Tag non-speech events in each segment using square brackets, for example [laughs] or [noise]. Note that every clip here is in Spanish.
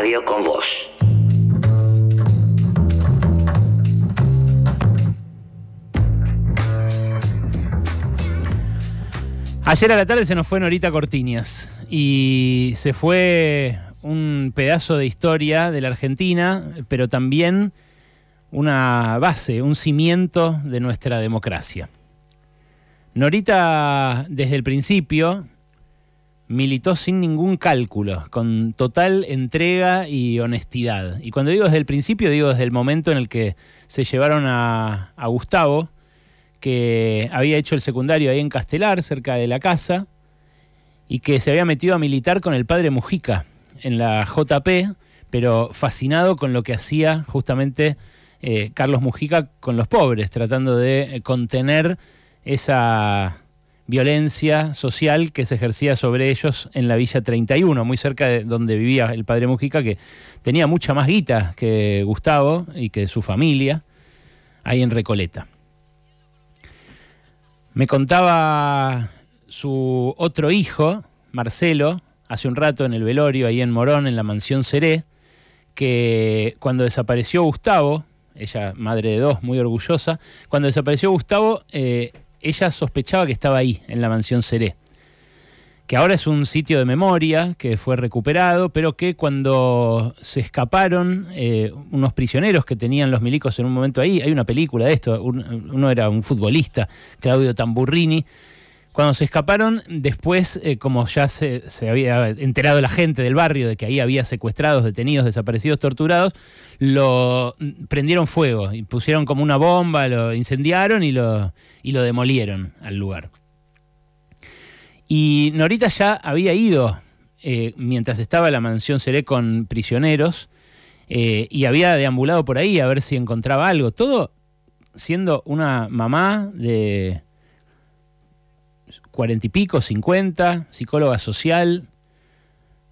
Adiós con vos. Ayer a la tarde se nos fue Norita Cortiñas y se fue un pedazo de historia de la Argentina, pero también una base, un cimiento de nuestra democracia. Norita desde el principio militó sin ningún cálculo, con total entrega y honestidad. Y cuando digo desde el principio, digo desde el momento en el que se llevaron a, Gustavo, que había hecho el secundario ahí en Castelar, cerca de la casa, y que se había metido a militar con el padre Mujica en la JP, pero fascinado con lo que hacía justamente eh, Carlos Mujica con los pobres, tratando de contener esa violencia social que se ejercía sobre ellos en la Villa 31, muy cerca de donde vivía el padre Mujica, que tenía mucha más guita que Gustavo y que su familia, ahí en Recoleta. Me contaba su otro hijo, Marcelo, hace un rato en el velorio, ahí en Morón, en la mansión Ceré, que cuando desapareció Gustavo, ella madre de dos, muy orgullosa, cuando desapareció Gustavo, eh, ella sospechaba que estaba ahí, en la mansión Seré, que ahora es un sitio de memoria que fue recuperado, pero que cuando se escaparon eh, unos prisioneros que tenían los milicos en un momento ahí, hay una película de esto, uno era un futbolista, Claudio Tamburrini, cuando se escaparon, después, eh, como ya se, había enterado la gente del barrio de que ahí había secuestrados, detenidos, desaparecidos, torturados, lo mm, prendieron fuego y pusieron como una bomba, lo incendiaron y lo, lo demolieron al lugar. Y Norita ya había ido eh, mientras estaba en la mansión Seré con prisioneros eh, y había deambulado por ahí a ver si encontraba algo. Todo siendo una mamá de cuarenta y pico, cincuenta, psicóloga social,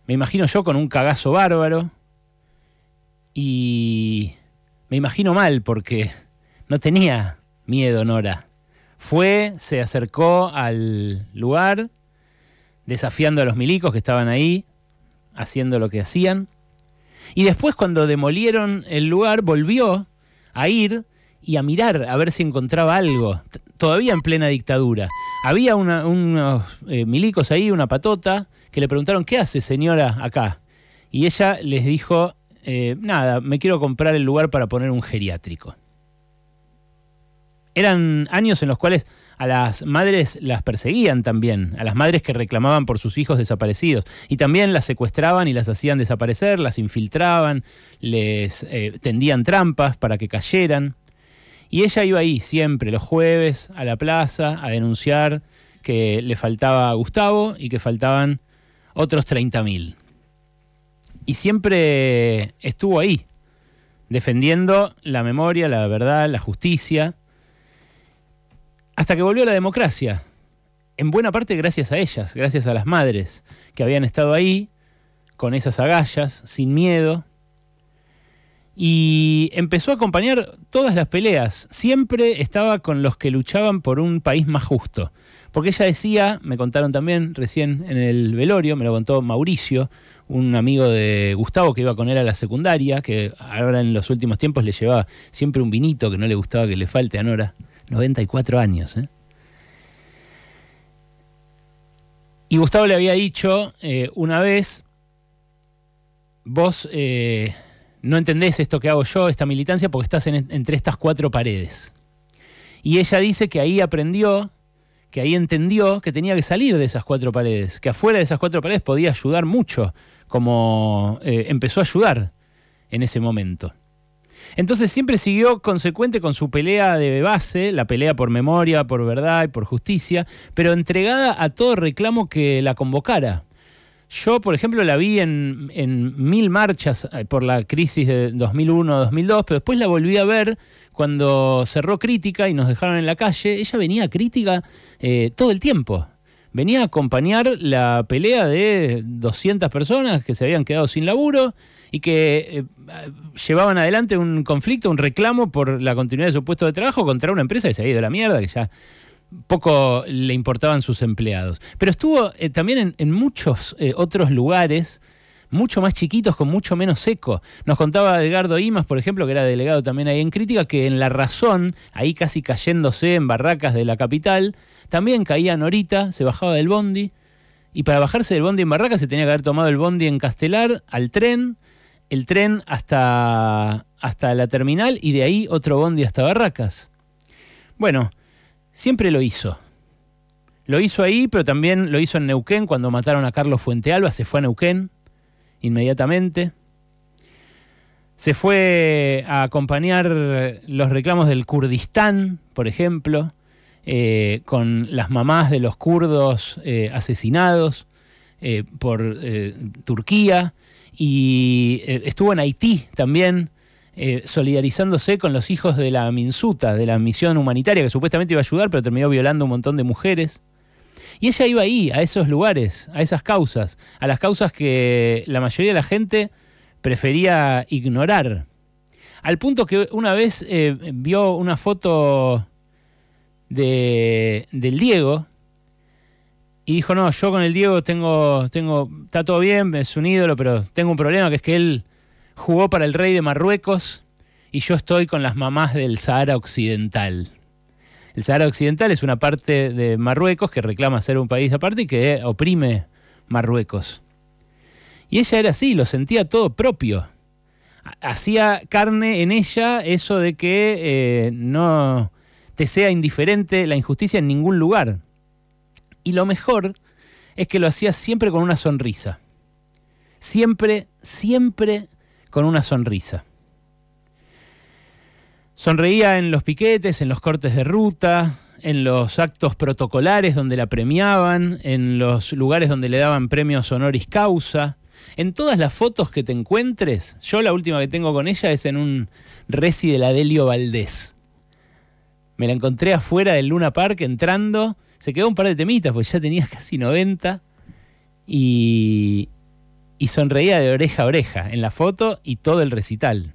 me imagino yo con un cagazo bárbaro y me imagino mal porque no tenía miedo Nora. Fue, se acercó al lugar, desafiando a los milicos que estaban ahí, haciendo lo que hacían. Y después cuando demolieron el lugar, volvió a ir y a mirar a ver si encontraba algo, todavía en plena dictadura. Había unos eh, milicos ahí, una patota, que le preguntaron, ¿qué hace señora acá? Y ella les dijo, eh, nada, me quiero comprar el lugar para poner un geriátrico. Eran años en los cuales a las madres las perseguían también, a las madres que reclamaban por sus hijos desaparecidos. Y también las secuestraban y las hacían desaparecer, las infiltraban, les eh, tendían trampas para que cayeran. Y ella iba ahí siempre, los jueves, a la plaza, a denunciar que le faltaba a Gustavo y que faltaban otros 30.000. Y siempre estuvo ahí, defendiendo la memoria, la verdad, la justicia, hasta que volvió la democracia. En buena parte gracias a ellas, gracias a las madres que habían estado ahí, con esas agallas, sin miedo, y empezó a acompañar todas las peleas. Siempre estaba con los que luchaban por un país más justo. Porque ella decía, me contaron también recién en el velorio, me lo contó Mauricio, un amigo de Gustavo que iba con él a la secundaria, que ahora en los últimos tiempos le llevaba siempre un vinito que no le gustaba que le falte a Nora. 94 años, ¿eh? Y Gustavo le había dicho eh, una vez, vos... Eh, no entendés esto que hago yo, esta militancia, porque estás entre estas cuatro paredes. Y ella dice que ahí aprendió, que ahí entendió que tenía que salir de esas cuatro paredes, que afuera de esas cuatro paredes podía ayudar mucho, como eh, empezó a ayudar en ese momento. Entonces siempre siguió consecuente con su pelea de base, la pelea por memoria, por verdad y por justicia, pero entregada a todo reclamo que la convocara. Yo, por ejemplo, la vi en, mil marchas eh, por la crisis de 2001-2002, pero después la volví a ver cuando cerró Crítica y nos dejaron en la calle. Ella venía a Crítica eh, todo el tiempo. Venía a acompañar la pelea de 200 personas que se habían quedado sin laburo y que eh, llevaban adelante un conflicto, un reclamo por la continuidad de su puesto de trabajo contra una empresa que se había ido a la mierda, que ya poco le importaban sus empleados. Pero estuvo eh, también en, muchos eh, otros lugares mucho más chiquitos, con mucho menos seco. Nos contaba Edgardo Imas, por ejemplo, que era delegado también ahí en Crítica, que en La Razón, ahí casi cayéndose en barracas de la capital, también caía Norita, se bajaba del bondi, y para bajarse del bondi en barracas se tenía que haber tomado el bondi en Castelar, al tren, el tren hasta, hasta la terminal, y de ahí otro bondi hasta barracas. Bueno, siempre lo hizo. Lo hizo ahí, pero también lo hizo en Neuquén cuando mataron a Carlos Fuentealba, se fue a Neuquén inmediatamente. Se fue a acompañar los reclamos del Kurdistán, por ejemplo, eh, con las mamás de los kurdos eh, asesinados eh, por Turquía. Y estuvo en Haití también, eh, solidarizándose con los hijos de la Minsuta, de la misión humanitaria que supuestamente iba a ayudar, pero terminó violando un montón de mujeres. Y ella iba ahí, a esos lugares, a esas causas, a las causas que la mayoría de la gente prefería ignorar. Al punto que una vez eh, vio una foto de, del Diego y dijo, no, yo con el Diego tengo, tengo, está todo bien, es un ídolo, pero tengo un problema que es que él jugó para el rey de Marruecos y yo estoy con las mamás del Sahara Occidental. El Sahara Occidental es una parte de Marruecos que reclama ser un país aparte y que oprime Marruecos. Y ella era así, lo sentía todo propio. Hacía carne en ella eso de que eh, no te sea indiferente la injusticia en ningún lugar. Y lo mejor es que lo hacía siempre con una sonrisa. Siempre, siempre con una sonrisa. Sonreía en los piquetes, en los cortes de ruta, en los actos protocolares donde la premiaban, en los lugares donde le daban premios honoris causa. En todas las fotos que te encuentres, yo la última que tengo con ella es en un resi de la Valdés. Me la encontré afuera del Luna Park entrando, se quedó un par de temitas, porque ya tenía [laughs] casi 90, y, y sonreía de oreja a oreja en la foto y todo el recital.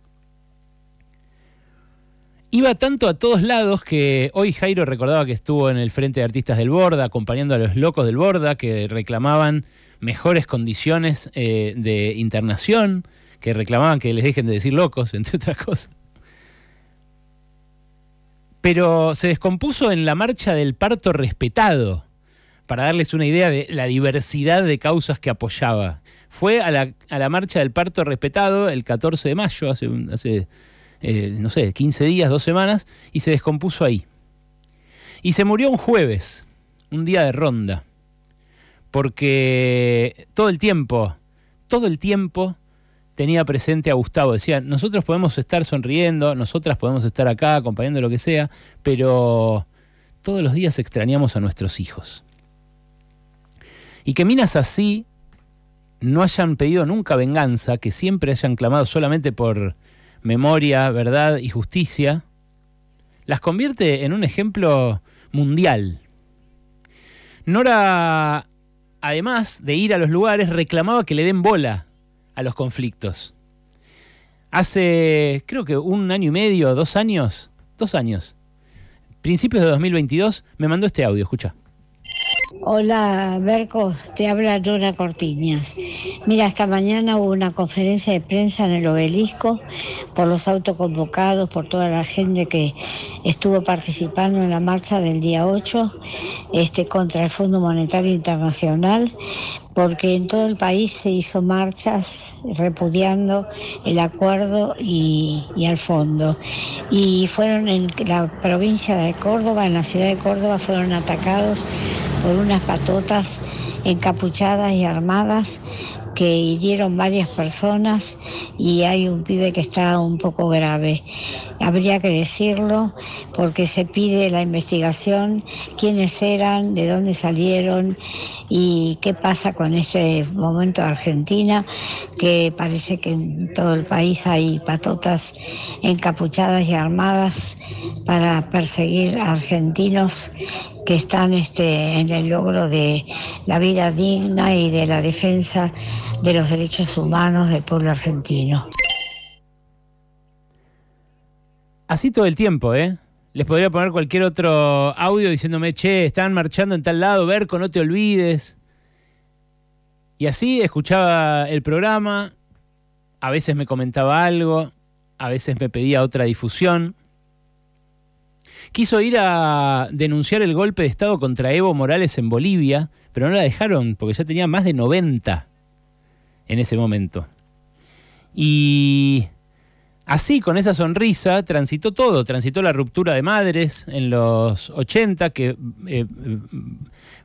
Iba tanto a todos lados que hoy Jairo recordaba que estuvo en el Frente de Artistas del Borda, acompañando a los locos del Borda que reclamaban mejores condiciones eh, de internación, que reclamaban que les dejen de decir locos, [laughs] entre otras cosas. Pero se descompuso en la marcha del parto respetado para darles una idea de la diversidad de causas que apoyaba. Fue a la, marcha del parto respetado el 14 de mayo, hace, eh, no sé, 15 días, dos semanas, y se descompuso ahí. Y se murió un jueves, un día de ronda, porque todo el tiempo, todo el tiempo tenía presente a Gustavo. Decía, nosotros podemos estar sonriendo, nosotras podemos estar acá acompañando lo que sea, pero todos los días extrañamos a nuestros hijos. Y que minas así no hayan pedido nunca venganza, que siempre hayan clamado solamente por memoria, verdad y justicia, las convierte en un ejemplo mundial. Nora, además de ir a los lugares, reclamaba que le den bola a los conflictos. Hace, creo que un año y medio, dos años, dos años, principios de 2022, me mandó este audio, escucha. Hola, Berco, te habla Luna Cortiñas. Mira, esta mañana hubo una conferencia de prensa en el obelisco por los autoconvocados, por toda la gente que estuvo participando en la marcha del día 8 este, contra el Fondo Monetario Internacional, porque en todo el país se hizo marchas repudiando el acuerdo y, y al fondo. Y fueron en la provincia de Córdoba, en la ciudad de Córdoba, fueron atacados por unas patotas encapuchadas y armadas que hirieron varias personas y hay un pibe que está un poco grave habría que decirlo, porque se pide la investigación, quiénes eran, de dónde salieron y qué pasa con este momento de Argentina, que parece que en todo el país hay patotas encapuchadas y armadas para perseguir a argentinos que están este, en el logro de la vida digna y de la defensa de los derechos humanos del pueblo argentino. Así todo el tiempo, ¿eh? Les podría poner cualquier otro audio diciéndome, che, están marchando en tal lado, Berco, no te olvides. Y así escuchaba el programa, a veces me comentaba algo, a veces me pedía otra difusión. Quiso ir a denunciar el golpe de Estado contra Evo Morales en Bolivia, pero no la dejaron porque ya tenía más de 90 en ese momento. Y Así, con esa sonrisa, transitó todo. Transitó la ruptura de madres en los 80, que eh,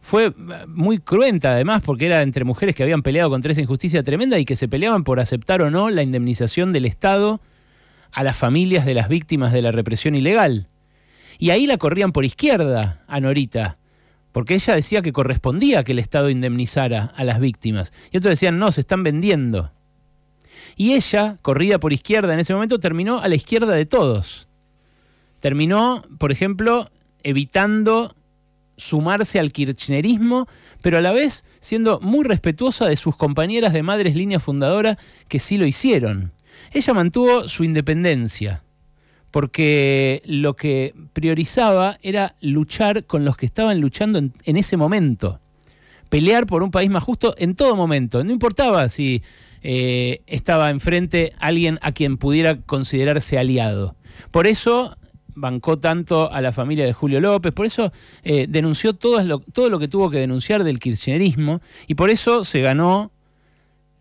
fue muy cruenta además, porque era entre mujeres que habían peleado contra esa injusticia tremenda y que se peleaban por aceptar o no la indemnización del Estado a las familias de las víctimas de la represión ilegal. Y ahí la corrían por izquierda a Norita, porque ella decía que correspondía que el Estado indemnizara a las víctimas. Y otros decían, no, se están vendiendo. Y ella, corrida por izquierda en ese momento, terminó a la izquierda de todos. Terminó, por ejemplo, evitando sumarse al kirchnerismo, pero a la vez siendo muy respetuosa de sus compañeras de Madres Línea Fundadora que sí lo hicieron. Ella mantuvo su independencia, porque lo que priorizaba era luchar con los que estaban luchando en, en ese momento. Pelear por un país más justo en todo momento. No importaba si eh, estaba enfrente alguien a quien pudiera considerarse aliado. Por eso bancó tanto a la familia de Julio López, por eso eh, denunció todo lo, todo lo que tuvo que denunciar del kirchnerismo y por eso se ganó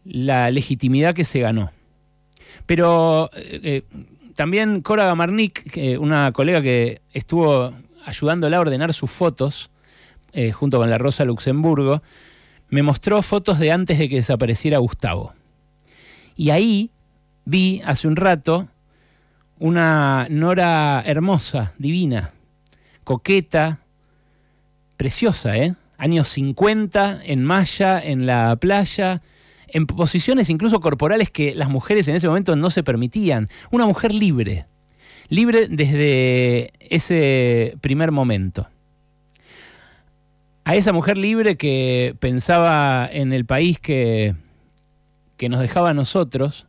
la legitimidad que se ganó. Pero eh, también Cora Gamarnik, una colega que estuvo ayudándola a ordenar sus fotos, junto con la Rosa Luxemburgo, me mostró fotos de antes de que desapareciera Gustavo. Y ahí vi hace un rato una Nora hermosa, divina, coqueta, preciosa, ¿eh? Años 50, en Maya, en la playa, en posiciones incluso corporales que las mujeres en ese momento no se permitían. Una mujer libre, libre desde ese primer momento. A esa mujer libre que pensaba en el país que que nos dejaba a nosotros,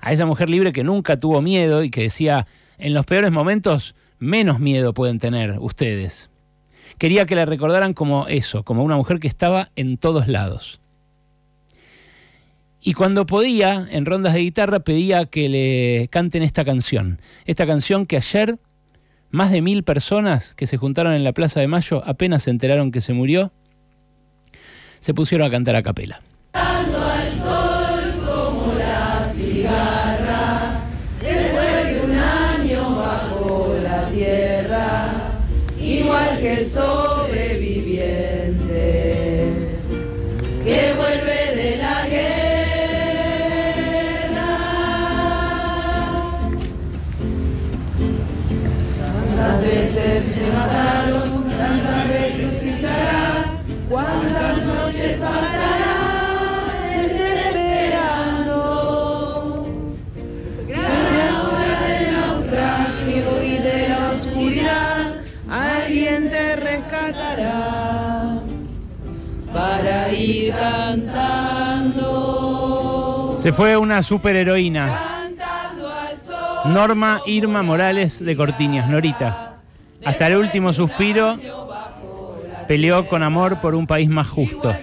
a esa mujer libre que nunca tuvo miedo y que decía, en los peores momentos menos miedo pueden tener ustedes. Quería que la recordaran como eso, como una mujer que estaba en todos lados. Y cuando podía, en rondas de guitarra, pedía que le canten esta canción. Esta canción que ayer más de mil personas que se juntaron en la Plaza de Mayo apenas se enteraron que se murió, se pusieron a cantar a capela. pessoas. Se fue una superheroína. Norma Irma Morales de Cortiñas, Norita. Hasta el último suspiro peleó con amor por un país más justo.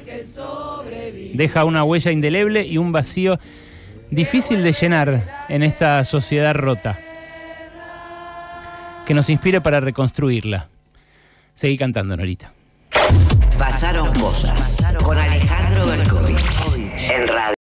Deja una huella indeleble y un vacío difícil de llenar en esta sociedad rota. Que nos inspire para reconstruirla. Seguí cantando, Norita. Pasaron cosas con Alejandro Berkovich en radio.